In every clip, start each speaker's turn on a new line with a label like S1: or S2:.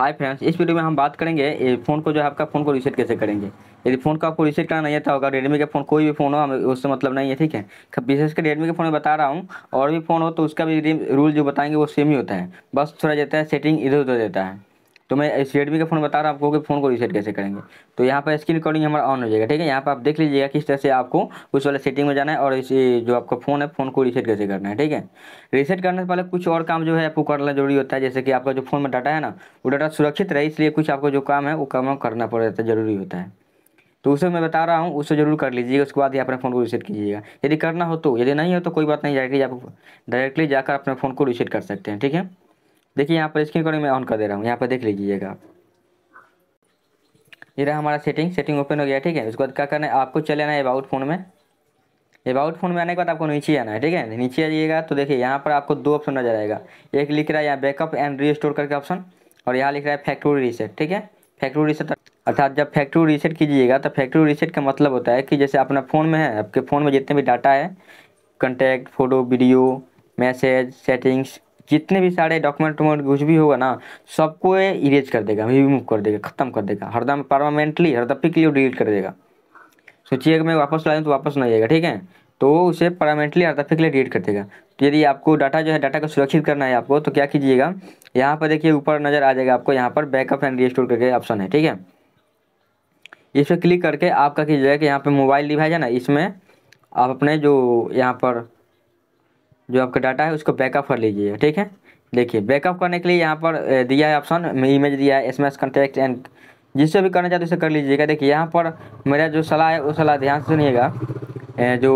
S1: hi friends इस video में हम बात करेंगे फ़ोन को जो है आपका फ़ोन को रीसेट कैसे करेंगे यदि फ़ोन को आपको रीसेट करना नहीं आता होगा रेडमी का फ़ोन कोई भी फ़ोन हो हमें उससे मतलब नहीं है ठीक है विशेषकर रेडमी के फ़ोन में बता रहा हूँ और भी फ़ोन हो तो उसका भी रूल जो बताएंगे वो सेम ही होता है बस थोड़ा जाता है सेटिंग इधर उधर देता है तो मैं इस रेडमी का फ़ोन बता रहा हूँ आपको कि फ़ोन को रीसेट कैसे करेंगे तो यहाँ पर स्क्रीन रिकॉर्डिंग हमारा ऑन हो जाएगा ठीक है यहाँ पर आप देख लीजिएगा किस तरह से आपको उस वाले सेटिंग में जाना है और इसी जो आपका फ़ोन है फ़ोन को रीसेट कैसे करना है ठीक है रिसेट करने से पहले कुछ और काम जो है आपको करना जरूरी होता है जैसे कि आपका जो फ़ोन में डाटा है ना वो डाटा सुरक्षित रहे इसलिए कुछ आपको जो काम है वो काम करना पड़ता ज़रूरी होता है तो उसे मैं बता रहा हूँ उसे जरूर कर लीजिएगा उसके बाद ही अपने फ़ोन को रिसेट कीजिएगा यदि करना हो तो यदि नहीं हो तो कोई बात नहीं जाएगी आप डायरेक्टली जाकर अपने फ़ोन को रिसेट कर सकते हैं ठीक है देखिए यहाँ पर स्क्रीन कॉर्डिंग मैं ऑन कर दे रहा हूँ यहाँ पर देख लीजिएगा आप ये रहा हमारा सेटिंग सेटिंग ओपन हो गया ठीक है उसके बाद क्या करना है आपको चले आना है अबाउट फ़ोन में अबाउट फोन में आने के बाद आपको नीचे आना है ठीक है नीचे आइएगा तो देखिए यहाँ पर आपको दो ऑप्शन नजर आएगा एक लिख रहा है यहाँ बैकअप एंड री करके ऑप्शन और यहाँ लिख रहा है फैक्ट्री रीसेट ठीक है फैक्ट्री रीसेट अर्थात जब फैक्ट्री रीसेट कीजिएगा तो फैक्ट्री रीसेट का मतलब होता है कि जैसे अपना फ़ोन में है आपके फ़ोन में जितने भी डाटा है contact photo video message settings जितने भी सारे डॉक्यूमेंट वॉक्यूमेंट कुछ भी होगा ना सबको ये इरेज कर देगा रिमूव कर देगा ख़त्म कर देगा हरदम परमानेंटली दफे के लिए डिलीट कर देगा सोचिए अगर मैं वापस ला दूँ तो वापस नहीं आएगा ठीक है तो उसे परमानेंटली दफे के लिए डिलीट कर देगा तो यदि आपको डाटा जो है डाटा को सुरक्षित करना है आपको तो क्या कीजिएगा यहाँ पर देखिए ऊपर नज़र आ जाएगा आपको यहाँ पर बैकअप एंड रिस्टोर करके ऑप्शन है ठीक है इस पर क्लिक करके आपका कीजिएगा कि यहाँ पर मोबाइल डिवाइस है ना इसमें आप अपने जो यहाँ पर जो आपका डाटा है उसको बैकअप कर लीजिए ठीक है देखिए बैकअप करने के लिए यहाँ पर दिया है ऑप्शन इमेज दिया है एस एम कॉन्टैक्ट एंड जिससे भी करना चाहते तो उसे कर लीजिएगा देखिए यहाँ पर मेरा जो सलाह है वो सलाह ध्यान से सुनिएगा जो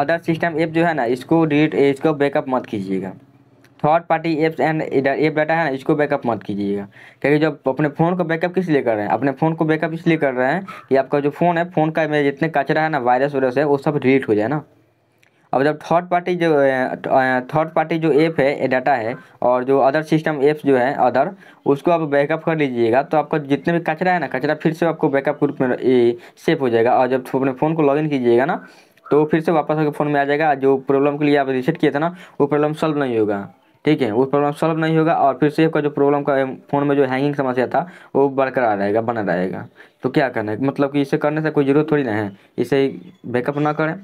S1: अदर सिस्टम ऐप जो है ना इसको डिलीट इसको बैकअप मत कीजिएगा third party apps and app data है ना इसको बैकअप मत कीजिएगा क्योंकि जब अपने फ़ोन को बैकअप किस लिए कर रहे हैं अपने फ़ोन को बैकअप इसलिए कर रहे हैं कि आपका जो फ़ोन है फ़ोन का जितने कचरा है ना वायरस वायरस है वो सब डिलीट हो जाए ना अब जब थर्ड पार्टी जो थर्ड पार्टी जो ऐप है डाटा है और जो अदर सिस्टम ऐप्स जो है अदर उसको आप बैकअप कर लीजिएगा तो आपका जितने भी कचरा है ना कचरा फिर से आपको बैकअप रूप में सेफ हो जाएगा और जब अपने फ़ोन को लॉगिन कीजिएगा ना तो फिर से वापस आपके फ़ोन में आ जाएगा जो प्रॉब्लम के लिए आप रिसेट किए थे ना वो प्रॉब्लम सॉल्व नहीं होगा ठीक है वो प्रॉब्लम सॉल्व नहीं होगा और फिर से आपका जो प्रॉब्लम का फ़ोन में जो हैंगिंग समस्या था वो बरकरार रहेगा बना रहेगा तो क्या करना है मतलब कि इसे करने से कोई ज़रूरत थोड़ी ना है इसे बैकअप ना करें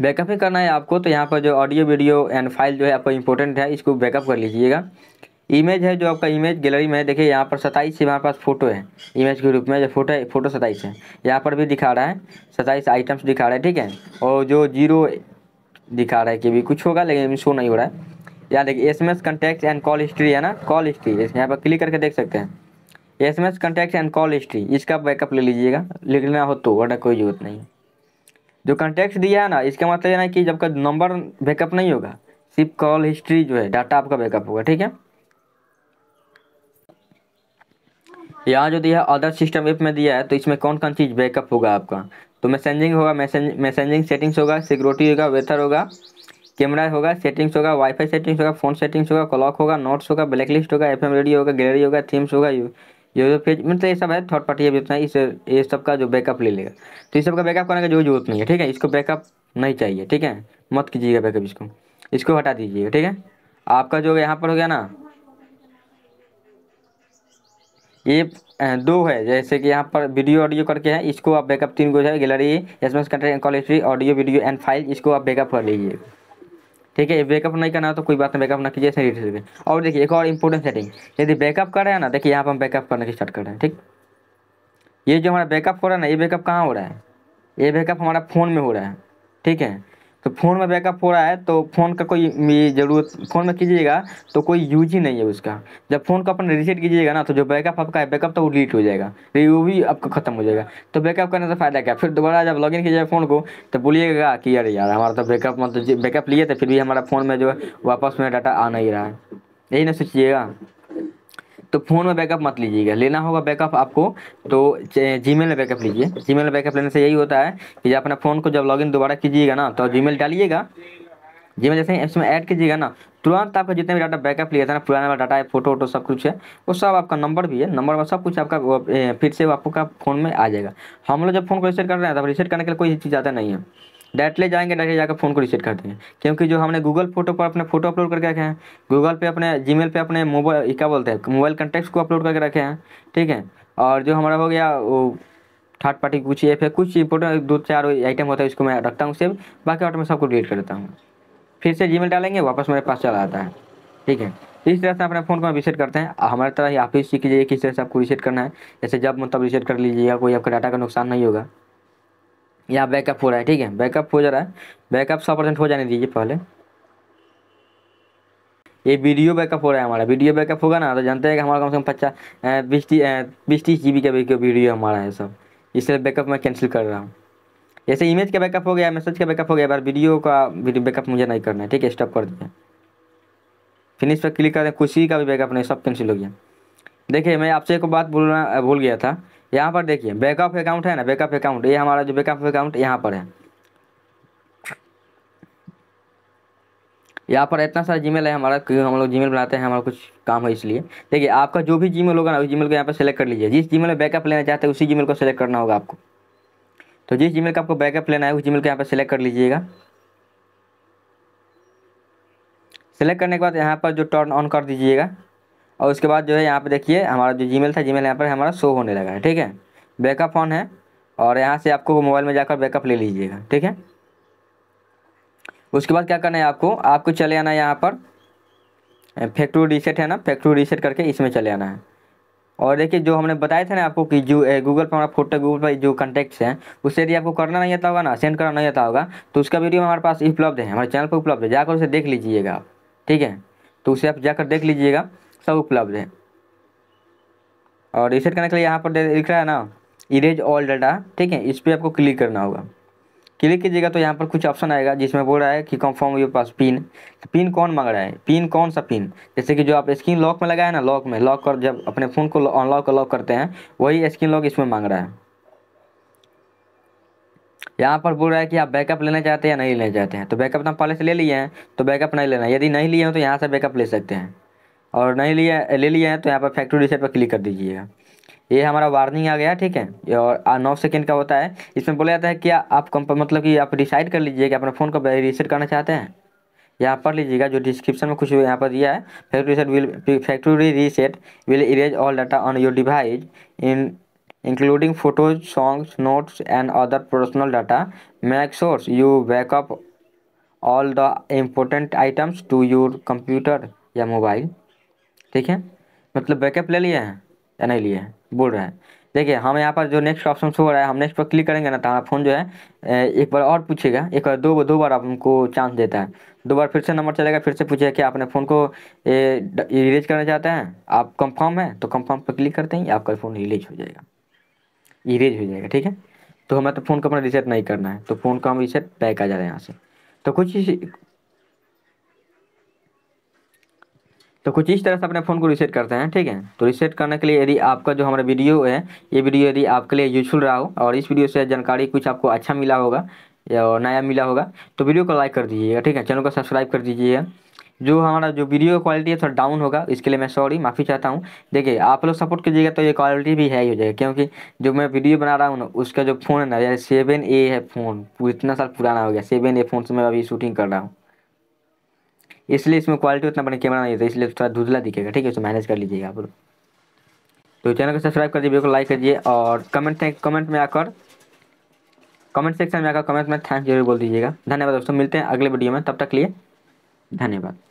S1: बैकअप ही करना है आपको तो यहाँ पर जो ऑडियो वीडियो एंड फाइल जो है आपको इंपॉर्टेंट है इसको बैकअप कर लीजिएगा इमेज है जो आपका इमेज गैलरी में है देखिए यहाँ पर सताईस हमारे पास फोटो है इमेज के रूप में जो फोटो है फोटो सताईस है यहाँ पर भी दिखा रहा है सताईस आइटम्स दिखा रहा है ठीक है और जो जीरो दिखा रहा है कि भी कुछ होगा लेकिन शो नहीं हो रहा है यहाँ देखिए S M S contact and call history है ना कॉल हिस्ट्री यहाँ पर क्लिक करके देख सकते हैं S M S contact and call history इसका बैकअप ले लीजिएगा लिखना हो तो वर्डा कोई जरूरत नहीं है जो कॉन्टेक्ट दिया है ना इसका मतलब ना कि जब का नंबर बैकअप नहीं होगा सिर्फ कॉल हिस्ट्री जो है डाटा आपका बैकअप होगा ठीक है यहाँ जो दिया अदर सिस्टम ऐप में दिया है तो इसमें कौन कौन चीज़ बैकअप होगा आपका तो मैसेजिंग होगा मैसेज मैसेजिंग सेटिंग्स होगा सिक्योरिटी होगा वेथर होगा कैमरा होगा सेटिंग्स होगा वाईफाई सेटिंग्स होगा फोन सेटिंग्स होगा क्लॉक होगा नोट्स होगा ब्लैकलिस्ट होगा एफ रेडियो होगा गैलरी होगा थीम्स होगा ये जो फेज मतलब ये सब है थर्ड पार्टी जितना इस ये सब का जो बैकअप ले लेगा तो ये सब का बैकअप करने का जो जरूरत नहीं है ठीक है इसको बैकअप नहीं चाहिए ठीक है मत कीजिएगा बैकअप इसको इसको हटा दीजिएगा ठीक है आपका जो यहाँ पर हो गया ना ये दो है जैसे कि यहाँ पर वीडियो ऑडियो करके है इसको आप बैकअप तीन को है gallery S S content college audio video and file इसको आप बैकअप कर लीजिएगा ठीक है बैकअप नहीं करना तो कोई बात नहीं बैकअप ना कीजिए सही रिसीव और देखिए एक और इम्पोर्टेंट सेटिंग यदि बैकअप कर रहे हैं ना देखिए यहाँ पर हम बैकअप करने की स्टार्ट कर रहे हैं ठीक ये जो हमारा बैकअप हो रहा है ना ये बैकअप कहाँ हो रहा है ये बैकअप हमारा फ़ोन में हो रहा है ठीक है तो फ़ोन में बैकअप हो रहा है तो फ़ोन का कोई ज़रूरत फ़ोन में कीजिएगा तो कोई यूज ही नहीं है उसका जब फ़ोन को अपन रिसेट कीजिएगा ना तो जो बैकअप आपका है बैकअप तो वो डिलीट हो जाएगा तो वो भी आपका खत्म हो जाएगा तो बैकअप करने से फ़ायदा क्या फिर दोबारा जब लॉगिन कीजिएगा फ़ोन को तो बोलिएगा कि यार यार हमारा तो बैकअप मतलब बैकअप लिए थे फिर भी हमारा फ़ोन में जो है वापस में डाटा आ नहीं रहा है यही ना सोचिएगा तो फ़ोन में बैकअप मत लीजिएगा लेना होगा बैकअप आपको तो जी में बैकअप लीजिए जी में बैकअप लेने से यही होता है कि जब अपना फ़ोन को जब लॉगिन दोबारा कीजिएगा ना तो जी डालिएगा जी मेल जैसे इसमें ऐड कीजिएगा ना तुरंत आपका जितने भी डाटा बैकअप लिया था ना पुराना वाला डाटा है फोटो वोटो सब कुछ है वो सब आपका नंबर भी है नंबर में सब कुछ आपका फिर से आपका फ़ोन में आ जाएगा हम लोग जब फ़ोन को रिसेट कर रहे हैं तो रिसेट करने के लिए कोई चीज़ आता नहीं है डायरेक्टली जाएंगे डायरेक्टली जाकर फ़ोन को रिसेट कर देंगे क्योंकि जो हमने गूगल फोटो पर अपने फोटो अपलोड करके रखे हैं गूगल पे अपने जीमेल पे अपने मोबाइल क्या बोलते हैं मोबाइल कॉन्टैक्ट्स को अपलोड करके रखे हैं ठीक है और जो हमारा हो गया वो थर्ड पार्टी कुछ ऐप है कुछ इंपोर्टेंट दो चार आइटम होता है इसको मैं रखता हूँ सेव बाकी ऑटो में सबको डिलीट कर देता हूँ फिर से जी डालेंगे वापस मेरे पास चला आता है ठीक है इस तरह से अपने फ़ोन को रिसेट करते हैं हमारे तरह ही आप ही सीख लीजिए किस तरह से आपको रिसेट करना है जैसे जब मतलब रिसेट कर लीजिएगा कोई आपका डाटा का नुकसान नहीं होगा यहाँ बैकअप हो रहा है ठीक है बैकअप हो जा रहा है बैकअप सौ परसेंट हो जाने दीजिए पहले ये वीडियो बैकअप हो रहा है हमारा वीडियो बैकअप होगा ना तो जानते हैं कि हमारा कम से कम पचास बीस बीस तीस जी बी का वीडियो हमारा है सब इसलिए बैकअप मैं कैंसिल कर रहा हूँ जैसे इमेज का बैकअप हो गया मैसेज का बैकअप हो गया बार वीडियो का बैकअप मुझे नहीं करना है ठीक है स्टॉप कर दिया फिनिश पर क्लिक करें कुछ का भी बैकअप नहीं सब कैंसिल हो गया देखिए मैं आपसे एक बात बोलना भूल गया था यहाँ पर देखिए बैकअप अकाउंट है ना बैकअप अकाउंट ये हमारा जो बैकअप अकाउंट यहाँ पर है यहाँ पर इतना सारा जीमेल है हमारा क्योंकि हम लोग जीमेल बनाते हैं हमारा कुछ काम है इसलिए देखिए आपका जो भी जीमेल होगा ना उस जीमेल को यहाँ पर सेलेक्ट कर लीजिए जिस जीमेल में बैकअप लेना चाहते हैं उसी जीमेल को सेलेक्ट करना होगा आपको तो जिस जीमेल का आपको बैकअप लेना है उस जीमेल को यहाँ पर सेलेक्ट कर लीजिएगा सेलेक्ट करने के बाद यहाँ पर जो टर्न ऑन कर दीजिएगा और उसके बाद जो है यहाँ पर देखिए हमारा जो जी था जी यहाँ पर हमारा शो होने लगा है ठीक है बैकअप ऑन है और यहाँ से आपको मोबाइल में जाकर बैकअप ले लीजिएगा ठीक है उसके बाद क्या करना है आपको आपको चले आना है यहाँ पर फैक्ट्री रीसेट है ना फैक्ट्री रीसेट करके इसमें चले आना है और देखिए जो हमने बताए थे ना आपको कि जो गूगल पर हमारा फोटो गूगल पर जो कॉन्टैक्ट्स हैं उससे यदि आपको करना नहीं आता होगा ना सेंड करना नहीं आता होगा तो उसका वीडियो हमारे पास उपलब्ध है हमारे चैनल पर उपलब्ध है जाकर उसे देख लीजिएगा आप ठीक है तो उसे आप जाकर देख लीजिएगा सब उपलब्ध है और रिसेट करने के लिए यहाँ पर दिख रहा है ना इरेज ऑल डाटा ठीक है इस पर आपको क्लिक करना होगा क्लिक कीजिएगा तो यहाँ पर कुछ ऑप्शन आएगा जिसमें बोल रहा है कि confirm your pass pin pin कौन मांग रहा है पिन कौन सा पिन जैसे कि जो आप स्क्रीन लॉक में लगाए ना लॉक में लॉक कर जब अपने फ़ोन को अनलॉक लॉक करते हैं वही स्क्रीन लॉक इसमें मांग रहा है यहाँ पर बोल रहा है कि आप बैकअप लेना चाहते हैं या नहीं लेना चाहते हैं तो बैकअप हम पहले से ले लिए हैं तो बैकअप नहीं लेना यदि नहीं लिए हैं तो यहाँ से बैकअप ले सकते हैं और नहीं लिए ले लिए हैं तो यहाँ पर फैक्ट्री रिसेट पर क्लिक कर दीजिएगा ये हमारा वार्निंग आ गया ठीक है और नौ सेकेंड का होता है इसमें बोला जाता है कि आप कंप मतलब कि आप डिसाइड कर लीजिए कि अपने फ़ोन को रीसेट करना चाहते हैं यहाँ पढ़ लीजिएगा जो डिस्क्रिप्शन में कुछ यहाँ पर दिया है factory reset will factory reset will erase all data on your device in including photos songs notes and other personal data make sure you backup all the important items to your computer या mobile ठीक है मतलब backup ले लिए हैं या नहीं लिए हैं बोल रहे हैं देखिए हम यहाँ पर जो नेक्स्ट ऑप्शन शो हो रहा है हम नेक्स्ट पर क्लिक करेंगे ना तो हमारा फ़ोन जो है एक बार और पूछेगा एक बार दो दो बार आपको चांस देता है दो बार फिर से नंबर चलेगा फिर से पूछेगा कि आपने फ़ोन को रिलीज करना चाहते हैं आप कंफर्म है तो कंफर्म पर क्लिक करते हैं आपका फ़ोन रिलीज हो जाएगा रिलीज हो जाएगा ठीक है तो हमें तो फ़ोन को अपना रिसेट नहीं करना है तो फ़ोन को हम रिसेट पैक आ जा रहे हैं यहाँ से तो कुछ तो कुछ इस तरह से अपने फ़ोन को रिसेट करते हैं ठीक है तो रिसेट करने के लिए यदि आपका जो हमारा वीडियो है ये वीडियो यदि आपके लिए यूजफुल रहा हो और इस वीडियो से जानकारी कुछ आपको अच्छा मिला होगा या नया मिला होगा तो वीडियो को लाइक कर दीजिएगा ठीक है चैनल को सब्सक्राइब कर दीजिएगा जो हमारा जो वीडियो क्वालिटी है थोड़ा डाउन होगा इसके लिए मैं सॉरी माफ़ी चाहता हूँ देखिए आप लोग सपोर्ट कीजिएगा तो ये क्वालिटी भी है ही हो जाएगा क्योंकि जो मैं वीडियो बना रहा हूँ ना उसका जो फ़ोन है ना यार सेवन ए है फ़ोन इतना साल पुराना हो गया सेवन ए फ़ोन से मैं अभी शूटिंग कर रहा हूँ इसलिए इसमें क्वालिटी उतना बड़ा कैमरा नहीं होता इसलिए थोड़ा धुधला दिखेगा ठीक है उसको मैनेज कर लीजिएगा आप लोग तो चैनल को सब्सक्राइब कर दीजिए वीडियो को लाइक करिए और कमेंट कमेंट में आकर कमेंट सेक्शन में आकर कमेंट में थैंक जरूर बोल दीजिएगा धन्यवाद दोस्तों मिलते हैं अगले वीडियो में तब तक लिए धन्यवाद